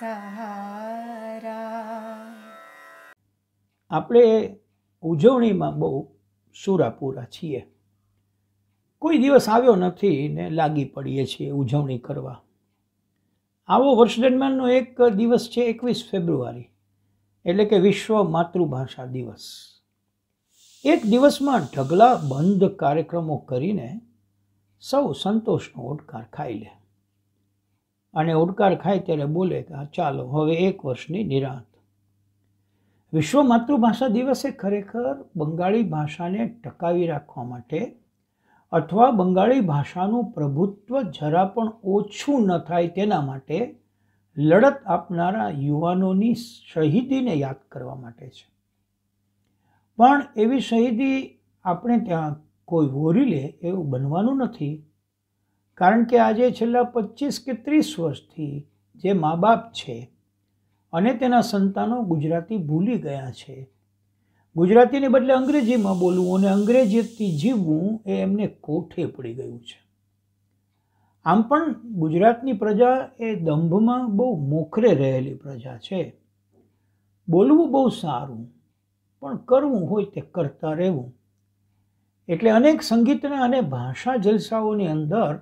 સહારા આપણે ઉજવણીમાં બહુ સુરાપુરા છીએ કોઈ દિવસ આવ્યો નથી ને લાગી પડીએ છીએ ઉજવણી કરવા આવો વર્ષ દરમિયાનનો એક દિવસ છે એકવીસ ફેબ્રુઆરી એટલે કે વિશ્વ માતૃભાષા દિવસ એક દિવસમાં ઢગલા બંધ કાર્યક્રમો કરીને સૌ સંતોષનો ઓડકાર ખાઈ લે અને ઉડકાર ખાય ત્યારે બોલે કે ચાલો હવે એક વર્ષની નિરાંત વિશ્વ માતૃભાષા દિવસે ખરેખર બંગાળી ભાષાને ટકાવી રાખવા માટે અથવા બંગાળી ભાષાનું પ્રભુત્વ જરા પણ ઓછું ન થાય તેના માટે લડત આપનારા યુવાનોની શહીદીને યાદ કરવા માટે છે પણ એવી શહીદી આપણે ત્યાં કોઈ વોરી લે એવું બનવાનું નથી કારણ કે આજે છેલ્લા પચીસ કે ત્રીસ વર્ષથી જે મા બાપ છે અને તેના સંતાનો ગુજરાતી ભૂલી ગયા છે ગુજરાતીને બદલે અંગ્રેજીમાં બોલવું અને અંગ્રેજીથી જીવવું એ એમને કોઠે પડી ગયું છે આમ પણ ગુજરાતની પ્રજા એ દંભમાં બહુ મોખરે રહેલી પ્રજા છે બોલવું બહુ સારું પણ કરવું હોય તે કરતા રહેવું એટલે અનેક સંગીતના અને ભાષા જલસાઓની અંદર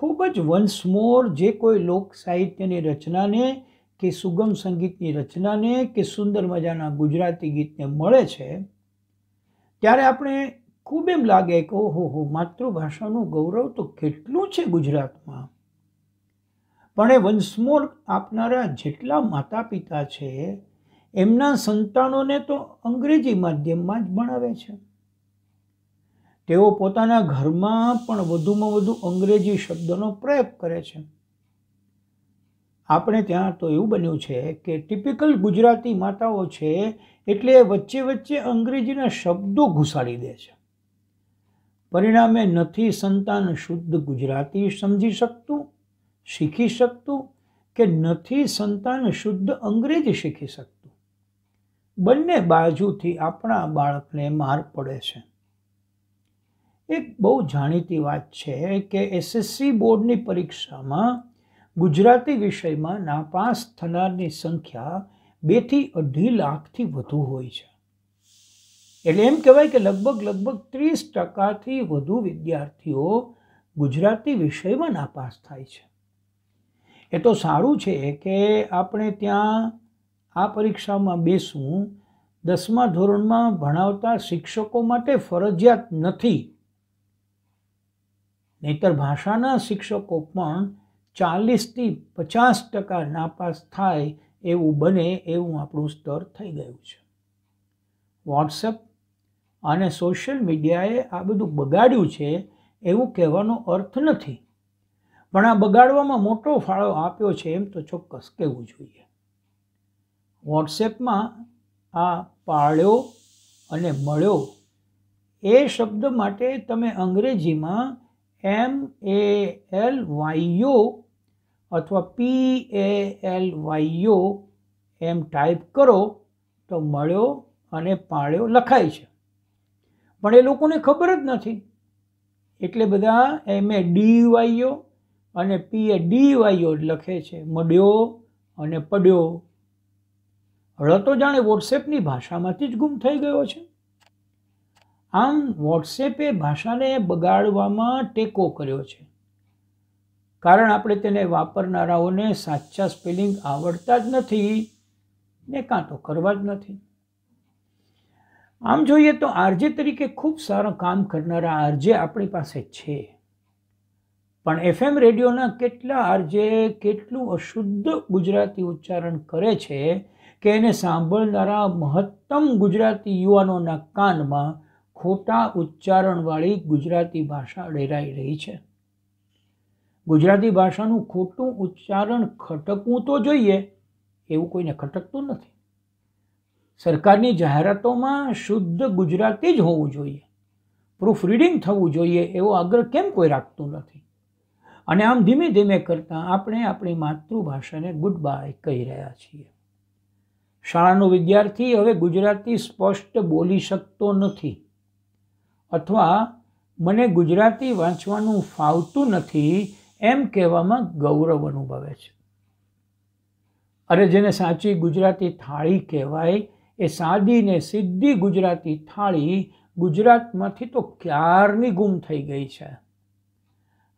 ખૂબ જ વન્સ મોર જે કોઈ લોક સાહિત્યની રચનાને કે સુગમ સંગીતની રચનાને કે સુંદર મજાના ગુજરાતી ગીતને મળે છે ત્યારે આપણે ખૂબ એમ લાગે કે ઓહો હો માતૃભાષાનું ગૌરવ તો કેટલું છે ગુજરાતમાં પણ એ વંશમોર આપનારા જેટલા માતા પિતા છે એમના સંતાનોને તો અંગ્રેજી માધ્યમમાં જ ભણાવે છે તેઓ પોતાના ઘરમાં પણ વધુમાં વધુ અંગ્રેજી શબ્દનો પ્રયોગ કરે છે આપણે ત્યાં તો એવું બન્યું છે કે ટિપિકલ ગુજરાતી માતાઓ છે એટલે વચ્ચે વચ્ચે અંગ્રેજીના શબ્દો ઘુસાડી દે છે પરિણામે નથી સંતાન શુદ્ધ ગુજરાતી સમજી શકતું શીખી શકતું કે નથી સંતાન શુદ્ધ અંગ્રેજી શીખી શકતું બંને બાજુથી આપણા બાળકને માર પડે છે એક બહુ જાણીતી વાત છે કે એસએસસી બોર્ડની પરીક્ષામાં ગુજરાતી વિષયમાં નાપાસ થનારની સંખ્યા બેથી અઢી લાખથી વધુ હોય છે એટલે એમ કહેવાય કે લગભગ લગભગ ત્રીસ ટકાથી વધુ વિદ્યાર્થીઓ ગુજરાતી વિષયમાં નાપાસ થાય છે એ તો સારું છે કે આપણે ત્યાં આ પરીક્ષામાં બેસવું દસમા ધોરણમાં ભણાવતા શિક્ષકો માટે ફરજિયાત નથી નહીતર ભાષાના શિક્ષકો પણ ચાલીસથી પચાસ ટકા નાપાસ થાય એવું બને એવું આપણું સ્તર થઈ ગયું છે વોટ્સઅપ અને સોશિયલ મીડિયાએ આ બધું બગાડ્યું છે એવું કહેવાનો અર્થ નથી પણ આ બગાડવામાં મોટો ફાળો આપ્યો છે એમ તો ચોક્કસ કહેવું જોઈએ વોટ્સએપમાં આ પાળ્યો અને મળ્યો એ શબ્દ માટે તમે અંગ્રેજીમાં એમ એ એલ વાયઓ અથવા પી એ એલ વાયઓ એમ ટાઈપ કરો તો મળ્યો અને પાળ્યો લખાય છે પણ એ લોકોને ખબર જ નથી એટલે બધા એમ એ ડી વાયઓ અને પી એ ડી વાયઓ લખે છે મળ્યો અને પડ્યો હળ તો જાણે વોટ્સએપની ભાષામાંથી જ ગુમ થઈ ગયો છે આમ વોટ્સએપે ભાષાને બગાડવામાં ટેકો કર્યો છે કારણ આપણે તેને વાપરનારાઓને સાચા સ્પેલિંગ આવડતા જ નથી ને કાં તો કરવા જ નથી આમ જોઈએ તો આરજે તરીકે ખૂબ સારું કામ કરનારા આરજે આપણી પાસે છે પણ એફએમ રેડિયોના કેટલા આરજે કેટલું અશુદ્ધ ગુજરાતી ઉચ્ચારણ કરે છે કે એને સાંભળનારા મહત્તમ ગુજરાતી યુવાનોના કાનમાં ખોટા ઉચ્ચારણવાળી ગુજરાતી ભાષા ડેરાઈ રહી છે ગુજરાતી ભાષાનું ખોટું ઉચ્ચારણ ખટકવું તો જોઈએ એવું કોઈને ખટકતું નથી સરકારની જાહેરાતોમાં શુદ્ધ ગુજરાતી જ હોવું જોઈએ પ્રૂફ રીડિંગ થવું જોઈએ એવો આગ્રહ કેમ કોઈ રાખતું નથી અને આમ ધીમે ધીમે કરતાં આપણે આપણી માતૃભાષાને ગુડ બાય કહી રહ્યા છીએ શાળાનો વિદ્યાર્થી હવે ગુજરાતી સ્પષ્ટ બોલી શકતો નથી અથવા મને ગુજરાતી વાંચવાનું ફાવતું નથી એમ કહેવામાં ગૌરવ અનુભવે છે અરે જેને સાચી ગુજરાતી થાળી કહેવાય એ સાદી ને સીધી ગુજરાતી થાળી ગુજરાતમાંથી તો ક્યારની ગુમ થઈ ગઈ છે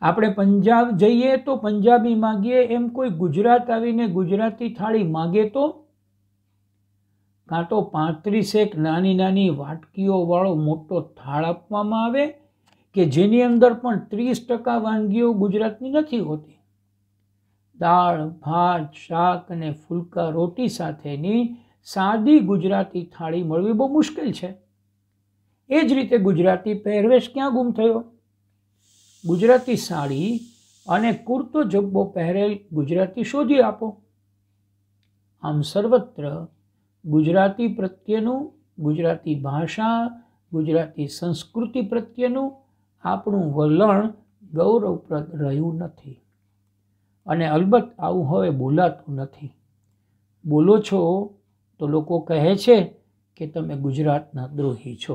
આપણે પંજાબ જઈએ તો પંજાબી માગીએ એમ કોઈ ગુજરાત આવીને ગુજરાતી થાળી માગે તો કાં તો પાંત્રીસેક નાની નાની વાટકીઓવાળો મોટો થાળ આપવામાં આવે કે જેની અંદર પણ ત્રીસ ટકા વાનગીઓ ગુજરાતની નથી હોતી દાળ ભાત શાક અને ફુલકા રોટી સાથેની સાદી ગુજરાતી થાળી મળવી બહુ મુશ્કેલ છે એ જ રીતે ગુજરાતી પહેરવેશ ક્યાં ગુમ થયો ગુજરાતી સાડી અને કુર્તો જબ્બો પહેરેલ ગુજરાતી શોધી આપો આમ સર્વત્ર ગુજરાતી પ્રત્યેનું ગુજરાતી ભાષા ગુજરાતી સંસ્કૃતિ પ્રત્યેનું આપણું વલણ ગૌરવપ્રદ રહ્યું નથી અને અલબત્ત આવું હવે બોલાતું નથી બોલો છો તો લોકો કહે છે કે તમે ગુજરાતના દ્રોહી છો